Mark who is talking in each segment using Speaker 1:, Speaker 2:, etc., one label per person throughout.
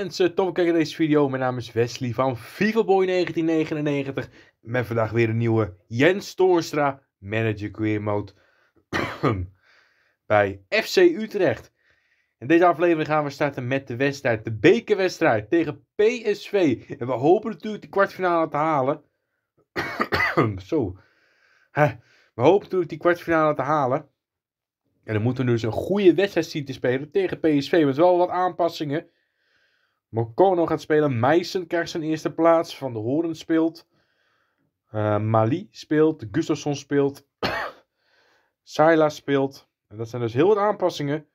Speaker 1: mensen, kijken deze video. Mijn naam is Wesley van VivaBoy1999. Met vandaag weer een nieuwe Jens Toornstra Manager Career Mode bij FC Utrecht. In deze aflevering gaan we starten met de wedstrijd, de bekerwedstrijd tegen PSV. En we hopen natuurlijk die kwartfinale te halen. Zo. We hopen natuurlijk die kwartfinale te halen. En dan moeten we dus een goede wedstrijd zien te spelen tegen PSV. Met wel wat aanpassingen. Mokono gaat spelen. Meissen krijgt zijn eerste plaats. Van de Horen speelt. Uh, Mali speelt. Gustafsson speelt. Saila speelt. En dat zijn dus heel wat aanpassingen.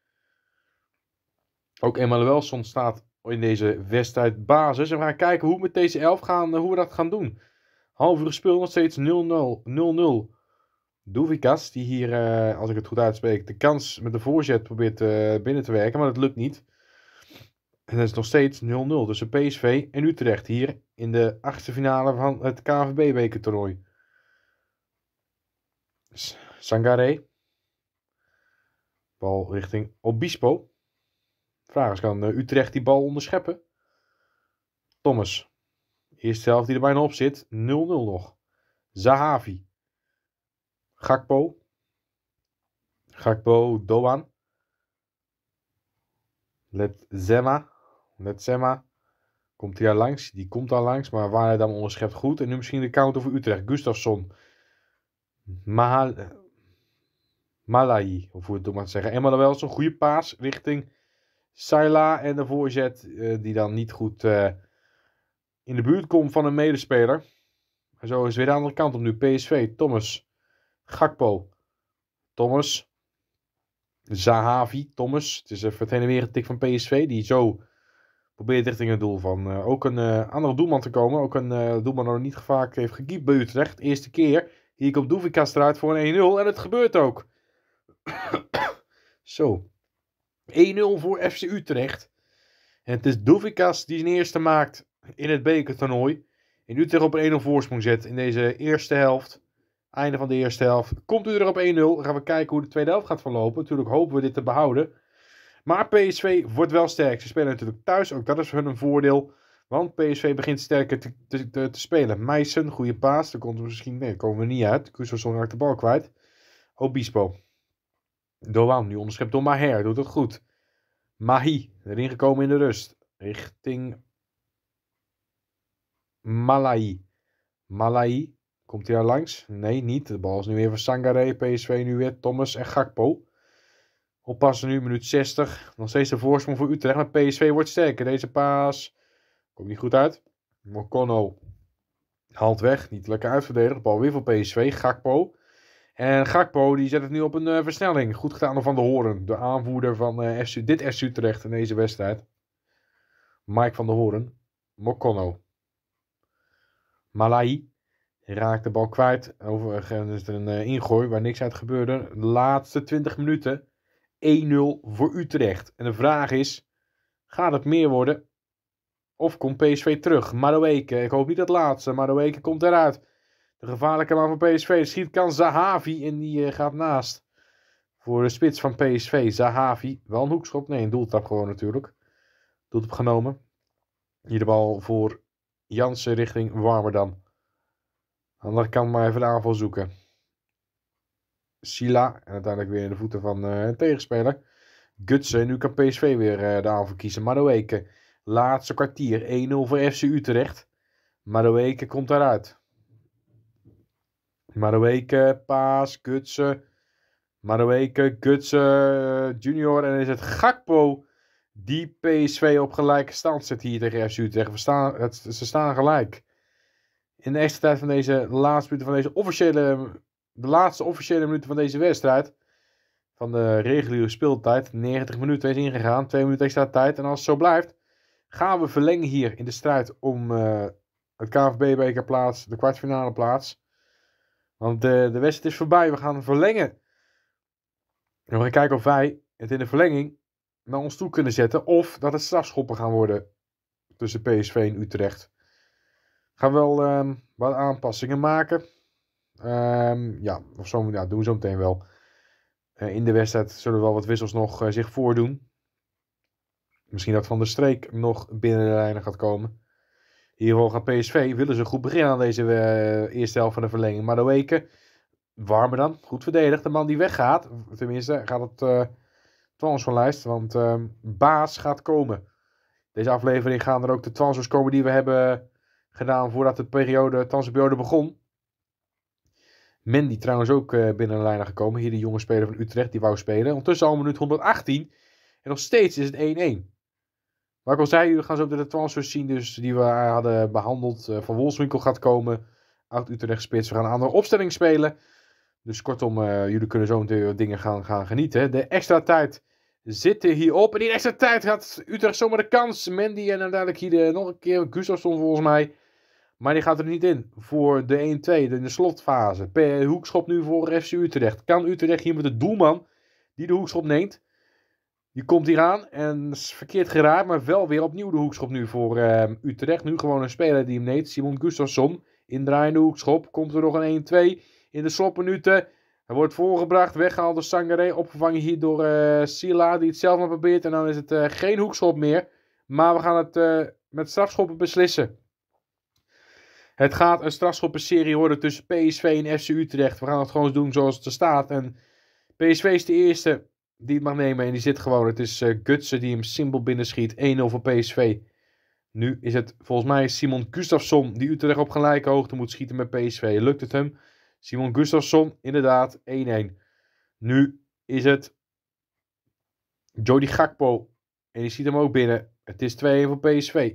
Speaker 1: Ook Emmanuelson staat in deze wedstrijd basis. En we gaan kijken hoe we met deze elf gaan, eh, hoe we dat gaan doen. Half uur nog steeds 0-0. 0-0. die hier, eh, als ik het goed uitspreek, de kans met de voorzet probeert binnen te werken. Maar dat lukt niet. En dat is nog steeds 0-0 tussen PSV en Utrecht hier in de achtste finale van het KVB-bekertoernooi. Sangare. Bal richting Obispo. Vraag is, kan eh, Utrecht die bal onderscheppen? Thomas. Eerste helft die er bijna op zit. 0-0 nog. Zahavi. Gakpo. Gakpo, Doan. Let Zema. Met Komt hij daar langs? Die komt daar langs. Maar waar hij dan onderschept goed. En nu misschien de counter voor Utrecht. Gustafsson. Mahal... Eh, Malai, of hoe het maar zeggen. En maar wel zo'n goede paas richting Saila. En de voorzet eh, die dan niet goed eh, in de buurt komt van een medespeler. En zo is weer de andere kant op nu. PSV, Thomas, Gakpo, Thomas, Zahavi, Thomas. Het is even het heen en weer tik van PSV. Die zo probeert richting het doel van. Eh, ook een uh, andere doelman te komen. Ook een uh, doelman nog niet vaak heeft gekiept bij Utrecht. Eerste keer. Hier komt Doevikas eruit voor een 1-0. En het gebeurt ook. Zo. 1-0 voor FC Utrecht. En het is Doevikas die zijn eerste maakt in het bekertoernooi. En Utrecht op een 1-0 voorsprong zet in deze eerste helft. Einde van de eerste helft. Komt u er op 1-0. Dan gaan we kijken hoe de tweede helft gaat verlopen. Natuurlijk hopen we dit te behouden. Maar PSV wordt wel sterk. Ze spelen natuurlijk thuis, ook dat is voor hun een voordeel. Want PSV begint sterker te, te, te, spelen. Meissen, goede paas. Daar komt we misschien. Nee, komen we niet uit. Kuzelsson raakt de bal kwijt. Obispo. Oh, Doan, nu onderschept door Maher. Doet het goed. Mahi, erin gekomen in de rust. Richting Malai. Malai, komt hij daar langs? Nee, niet. De bal is nu weer van Sangare, PSV nu weer Thomas en Gakpo. Oppassen nu, minuut 60. Nog steeds de voorsprong voor Utrecht, maar PSV wordt sterker. Deze paas komt niet goed uit. Mokono hand weg, niet lekker uitverdedigd. Bal weer voor PSV, Gakpo. En Gakpo die zet het nu op een eh, versnelling. Goed gedaan door Van de Horen, de aanvoerder van eh, FC, dit FC Utrecht in deze wedstrijd. Mike van der Horen, Mokono. Malai raakt de bal kwijt. Overigens is een uh, ingooi waar niks uit gebeurde. De laatste 20 minuten 1-0 voor Utrecht. En de vraag is, gaat het meer worden? Of komt PSV terug? Maroeke, ik hoop niet dat laatste. Maroeke komt eruit. De gevaarlijke man van PSV schiet kan Zahavi en die eh, gaat naast. Voor de spits van PSV, Zahavi. Wel een hoekschop, nee een doeltrap gewoon natuurlijk. Doeltrap genomen. Hier de bal voor Jansen richting Warmerdam. ander kan andere maar even de aanval zoeken. Sila. En uiteindelijk weer in de voeten van eh, een tegenspeler. Gutsen. Nu kan PSV weer eh, de aanval kiezen. Madoeke. Laatste kwartier. 1-0 voor FC Utrecht. Madoeke komt daaruit. Madoeke. Paas, Gutsen. Madoeke. Gutsen, Junior. En dan is het Gakpo die PSV op gelijke stand zet hier tegen FC Utrecht. Staan, het, ze staan gelijk. In de extra tijd van deze laatste minuten van deze officiële de laatste officiële minuten van deze wedstrijd. Van de reguliere speeltijd. 90 minuten is ingegaan. 2 minuten extra tijd. En als het zo blijft, gaan we verlengen hier in de strijd om uh, het KNVB-bekerplaats, de kwartfinale plaats. Want de, de wedstrijd is voorbij. We gaan verlengen. En we gaan kijken of wij het in de verlenging naar ons toe kunnen zetten. Of dat het strafschoppen gaan worden tussen PSV en Utrecht. Gaan we wel ehm, wat aanpassingen maken. Ehm, ja, of zo ja, doen we zo meteen wel. Eh, in de wedstrijd zullen wel wat wissels nog eh, zich voordoen. Misschien dat Van der Streek nog binnen de lijnen gaat komen. In ieder gaat PSV, willen ze goed beginnen aan deze eh, eerste helft van de verlenging. Maar de weken, warmer dan, goed verdedigd. De man die weggaat, tenminste gaat het uh, lijst want ehm, Baas gaat komen. Deze aflevering gaan er ook de transfers komen die we hebben gedaan voordat de periode, begon. Mendy trouwens ook eh, binnen de lijnen gekomen. Hier de jonge speler van Utrecht die wou spelen. Ondertussen al minuut 118. En nog steeds is het 1-1. Maar ik al zei, we gaan zo de transfers zien dus die we eh, hadden behandeld. Eh, van Wolfswinkel gaat komen. Oud-Utrecht spits. We gaan een andere opstelling spelen. Dus kortom, uh, jullie kunnen zo meteen dingen gaan, gaan genieten. De extra tijd zit er hierop. En die extra tijd gaat Utrecht zomaar de kans. Mandy en uiteindelijk hier de, nog een keer Gustafsson volgens mij. Maar die gaat er niet in voor de 1-2 in de slotfase. hoekschop nu voor FC Utrecht. Kan Utrecht hier met de doelman die de hoekschop neemt. Die komt hier aan en is verkeerd geraakt, maar wel weer opnieuw de hoekschop nu voor ehm, Utrecht. Nu gewoon een speler die hem neemt. Simon Gustafsson indraaiende hoekschop. Komt er nog een 1-2 in de slotminuten. Hij wordt voorgebracht, weggehaald door Sangaré. Opgevangen hier door uh, eh, Sila, die het zelf maar probeert. En dan is het eh, geen hoekschop meer. Maar we gaan het eh, met strafschoppen beslissen. Het gaat een serie worden tussen PSV en FC Utrecht. We gaan het gewoon doen zoals het er staat. En PSV is de eerste die het mag nemen. En die zit gewoon. Het is eh, Gutsen die hem simpel binnenschiet. 1-0 voor PSV. Nu is het volgens mij Simon Gustafsson die Utrecht op gelijke hoogte moet schieten met PSV. Lukt het hem? Simon Gustafsson, inderdaad, 1-1. Nu is het Jody Gakpo. En die ziet hem ook binnen. Het is 2-1 voor PSV.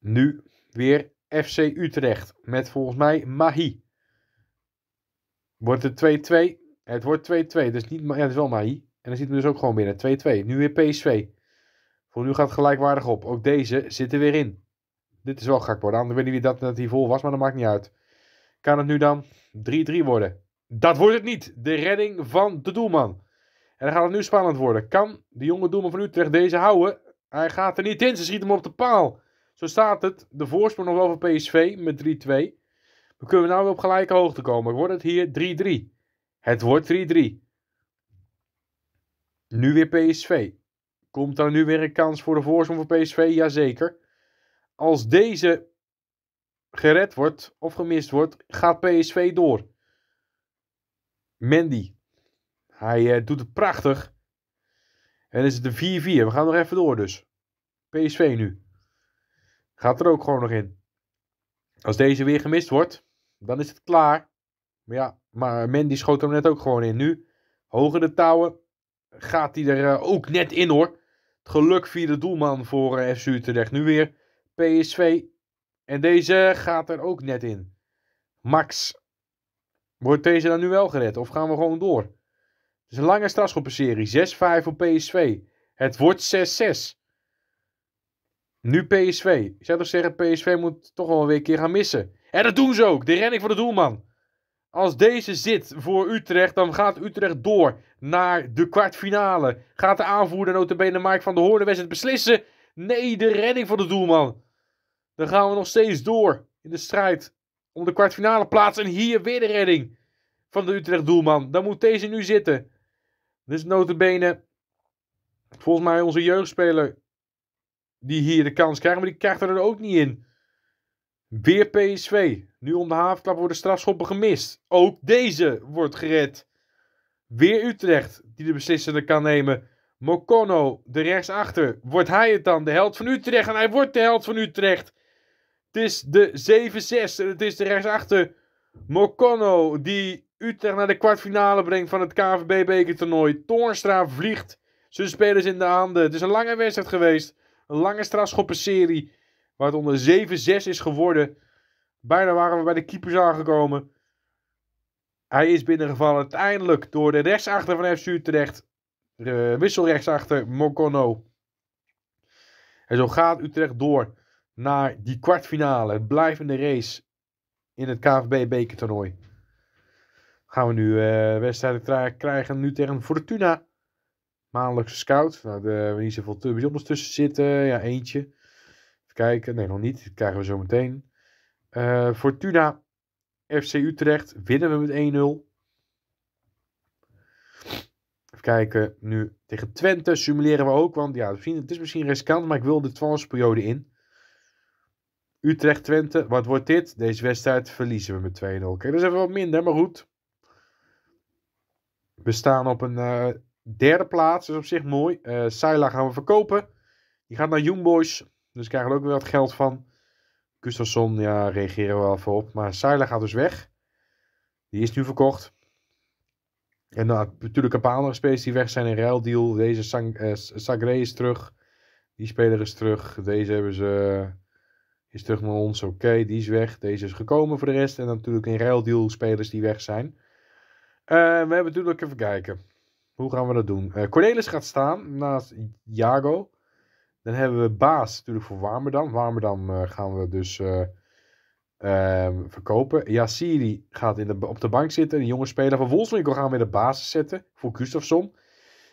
Speaker 1: Nu weer FC Utrecht. Met volgens mij Mahi. Wordt het 2-2? Het wordt 2-2. Dus niet, ja, het is wel Mahi. En dan zit hem dus ook gewoon binnen. 2-2. Nu weer PSV. Voor nu gaat het gelijkwaardig op. Ook deze zit er weer in. Dit is wel gek worden. Ik weet niet wie dat, dat vol was, maar dat maakt niet uit. Kan het nu dan 3-3 worden? Dat wordt het niet. De redding van de doelman. En dan gaat het nu spannend worden. Kan de jonge doelman van Utrecht deze houden? Hij gaat er niet in. Ze schiet hem op de paal. Zo staat het. De voorsprong nog wel voor PSV met 3-2. We kunnen nou weer op gelijke hoogte komen. Wordt het hier 3-3? Het wordt 3-3. Nu weer PSV. Komt er nu weer een kans voor de voorsprong voor PSV? Jazeker. Als deze gered wordt of gemist wordt, gaat PSV door. Mandy. Hij eh, doet het prachtig. En is het een 4-4. We gaan nog even door dus. PSV nu. Gaat er ook gewoon nog in. Als deze weer gemist wordt, dan is het klaar. Maar ja, maar Mandy schoot hem net ook gewoon in. Nu, hoger de touwen, gaat hij er eh, ook net in hoor. Het geluk vierde doelman voor eh, FC Utrecht. Nu weer PSV. En deze gaat er ook net in. Max. Wordt deze dan nu wel gered? Of gaan we gewoon door? Het is een lange strafschoppenserie. 6-5 op PSV. Het wordt 6-6. Nu PSV. Ik zou toch zeggen, PSV moet toch wel weer een keer gaan missen. En dat doen ze ook. De redding van de doelman. Als deze zit voor Utrecht, dan gaat Utrecht door naar de kwartfinale. Gaat de aanvoerder bene Mike van der Hoorn het het beslissen? Nee, de redding van de doelman. Dan gaan we nog steeds door in de strijd om de kwartfinale plaats. En hier weer de redding van de Utrecht doelman. Dan moet deze nu zitten. Dus bene volgens mij onze jeugdspeler die hier de kans krijgt, maar die krijgt er ook niet in. Weer PSV. Nu om de havenklap worden strafschoppen gemist. Ook deze wordt gered. Weer Utrecht die de beslissende kan nemen. Mokono, de rechtsachter. Wordt hij het dan? De held van Utrecht. En hij wordt de held van Utrecht. Het is de 7-6. En het is de rechtsachter. Mokono die Utrecht naar de kwartfinale brengt van het KVB-bekertoernooi. Toornstra vliegt zijn spelers in de handen. Het is een lange wedstrijd geweest. Een lange strafschoppenserie. Waar het onder 7-6 is geworden. Bijna waren we bij de keepers aangekomen. Hij is binnengevallen uiteindelijk door de rechtsachter van FC Utrecht. De wisselrechtsachter Mokono. En zo gaat Utrecht door naar die kwartfinale. Het blijvende race in het kvb toernooi Gaan we nu uh, wedstrijden krijgen nu tegen Fortuna maandelijkse scout. Nou, hebben niet zoveel bijzonders tussen zitten. Ja, eentje. Even kijken. Nee, nog niet. Dat krijgen we zo meteen. Eh, Fortuna FC Utrecht winnen we met 1-0. Even kijken. Nu tegen Twente simuleren we ook. Want ja, het is misschien riskant, maar ik wil de transperiode in. Utrecht-Twente, wat wordt dit? Deze wedstrijd verliezen we met 2-0. Oké, dat is even wat minder, maar goed. We staan op een eh, Derde plaats is op zich mooi. Uh, gaan we verkopen. Die gaat naar Young Boys. Dus krijgen we ook weer wat geld van. Gustafsson, ja, reageren we wel voor op. Maar Saila gaat dus weg. Die is nu verkocht. En dan nou, natuurlijk een paar andere spelers die weg zijn in ruildeal. Deze Sang eh, Sagre is terug. Die speler is terug. Deze hebben ze, eh, is terug naar ons. Oké, die is weg. Deze is gekomen voor de rest. En dan natuurlijk in ruildeal spelers die weg zijn. we hebben natuurlijk even kijken. Hoe gaan we dat doen? Eh, Cornelis gaat staan naast Jago. Dan hebben we Baas natuurlijk voor Warmerdam. Warmerdam eh, gaan we dus eh, ehm, verkopen. Yassiri gaat in de, op de bank zitten. Een jonge speler van Wolfswinkel gaan we in de basis zetten voor Gustafsson.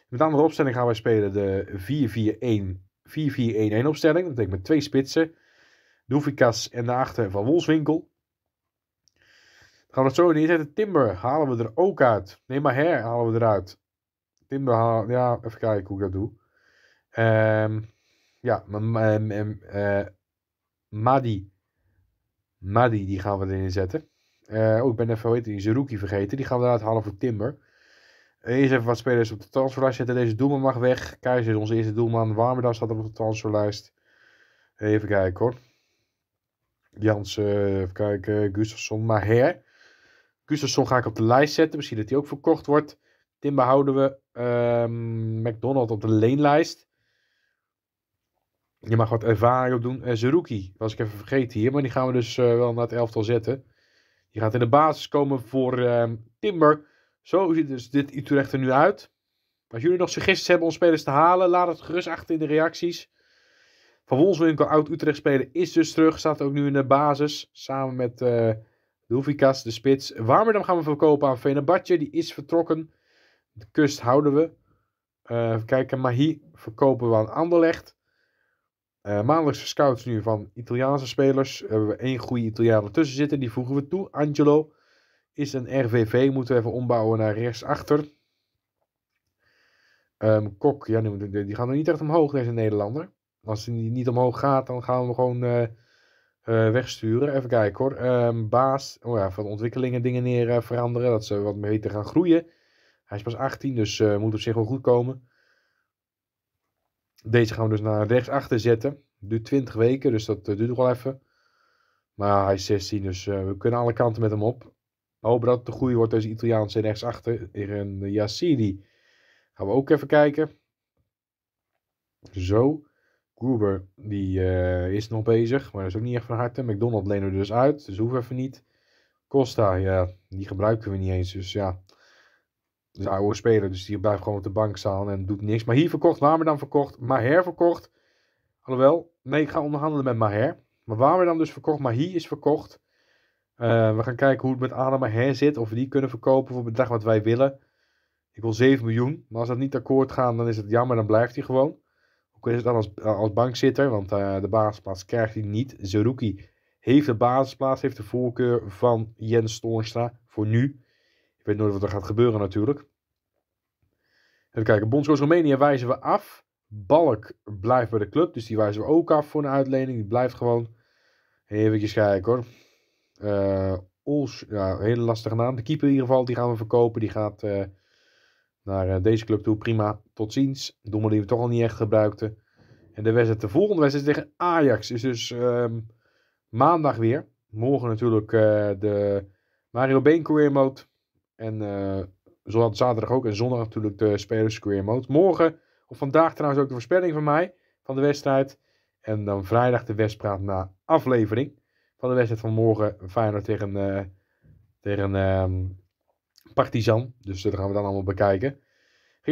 Speaker 1: Met andere opstelling gaan wij spelen de 4-4-1-1 opstelling. Dat betekent met twee spitsen. Doefikas en daarachter van Wolfswinkel. Dan gaan we het zo neerzetten. Timber halen we er ook uit. Nee, maar her halen we eruit inbehaal. Ja, even kijken hoe ik dat doe. Um, ja, eh, Madi. Madi, die gaan we erin zetten. Eh, oh, ik ben even, heet die rookie vergeten. Die gaan we eruit halen voor Timber. Eerst even wat spelers op de transferlijst zetten. Deze doelman mag weg. Keizer is onze eerste doelman. Warmerdam staat op de transferlijst. Even kijken hoor. Jans, even kijken. Gustafsson, Maher. Gustafsson ga ik op de lijst zetten. Misschien dat hij ook verkocht wordt. Timber houden we. Ehm, McDonald op de leenlijst. Je mag wat ervaring op doen. Uh, eh, Zeruki was ik even vergeten hier. Maar die gaan we dus eh, wel naar het elftal zetten. Die gaat in de basis komen voor ehm, Timber. Zo ziet dus dit Utrecht er nu uit. Als jullie nog suggesties hebben om spelers te halen, laat het gerust achter in de reacties. Van Wolfswinkel, oud-Utrecht speler, is dus terug. Staat ook nu in de basis. Samen met uh, de spits. Warmerdam gaan we verkopen aan Venabatje. Die is vertrokken. De kust houden we. Eh, even kijken, Mahi verkopen we aan Anderlecht. Uh, eh, maandelijkse scouts nu van Italiaanse spelers. hebben we één goede Italiaan ertussen zitten. Die voegen we toe. Angelo is een RVV. Moeten we even ombouwen naar rechts achter ehm, Kok, ja, die, die gaan er niet echt omhoog, deze Nederlander. Als hij niet omhoog gaat, dan gaan we hem gewoon eh, wegsturen. Even kijken hoor. Ehm, baas, oh ja, van ontwikkelingen dingen neer veranderen. Dat ze wat beter gaan groeien. Hij is pas 18, dus eh, moet op zich wel goed komen. Deze gaan we dus naar rechts achter zetten. Duurt 20 weken, dus dat eh, duurt nog wel even. Maar hij is 16, dus eh, we kunnen alle kanten met hem op. Hopen dat het de goede wordt, deze Italiaanse in En Yassiri gaan we ook even kijken. Zo. Gruber, die is nog bezig, maar dat is ook niet echt van harte. McDonald lenen we dus uit, dus hoeven we even niet. Costa, ja, die gebruiken we niet eens, dus ja de oude speler, dus die blijft gewoon op de bank staan en doet niks. Maar hier verkocht, dan verkocht, Maher verkocht. Alhoewel, nee, ik ga onderhandelen met Maher. Maar dan dus verkocht, maar hier is verkocht. Eh, we gaan kijken hoe het met Adam Maher zit, of we die kunnen verkopen voor het bedrag wat wij willen. Ik wil 7 miljoen, maar als dat niet akkoord gaat, dan is het jammer, dan blijft hij gewoon. Ook is het dan als, bankzitter, want eh, de basisplaats krijgt hij niet. Zerouki heeft de basisplaats, heeft de voorkeur van Jens Toornstra voor nu. Je weet nooit wat er gaat gebeuren natuurlijk. Even kijken, Bondscoach Roemenië wijzen we af. Balk blijft bij de club, dus die wijzen we ook af voor een uitlening. Die blijft gewoon. Even kijken hoor. Uh, Ols, ja, hele lastige naam. De keeper in ieder geval, die gaan we verkopen. Die gaat eh, naar eh, deze club toe. Prima, tot ziens. Domme die we toch al niet echt gebruikten. En de wedstrijd, de volgende wedstrijd is tegen Ajax is dus ehm, maandag weer. Morgen natuurlijk de Mario Been Career Mode. En uh, zaterdag ook. En zondag natuurlijk de Spelers Square Mode. Morgen, of vandaag trouwens ook de voorspelling van mij. Van de wedstrijd. En dan vrijdag de wedstrijd na aflevering. Van de wedstrijd van morgen. Feyenoord tegen, uh, tegen um, Partizan. Dus dat gaan we dan allemaal bekijken. Ik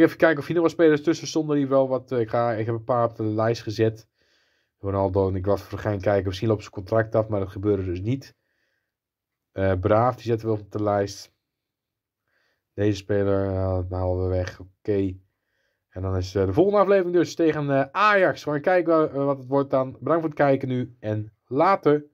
Speaker 1: ga even kijken of hier nog wat spelers tussen stonden die wel wat... Eh, ik, ga, ik heb een paar op de lijst gezet. Ronaldo en ik was voor gaan kijken. Misschien op zijn contract af, maar dat gebeurde dus niet. Uh, Braaf, die zetten we op de lijst. Deze speler eh, halen we weg. Oké. En dan is eh, de volgende aflevering dus tegen eh, Ajax. Gewoon kijken wat het wordt dan. Bedankt voor het kijken nu en later.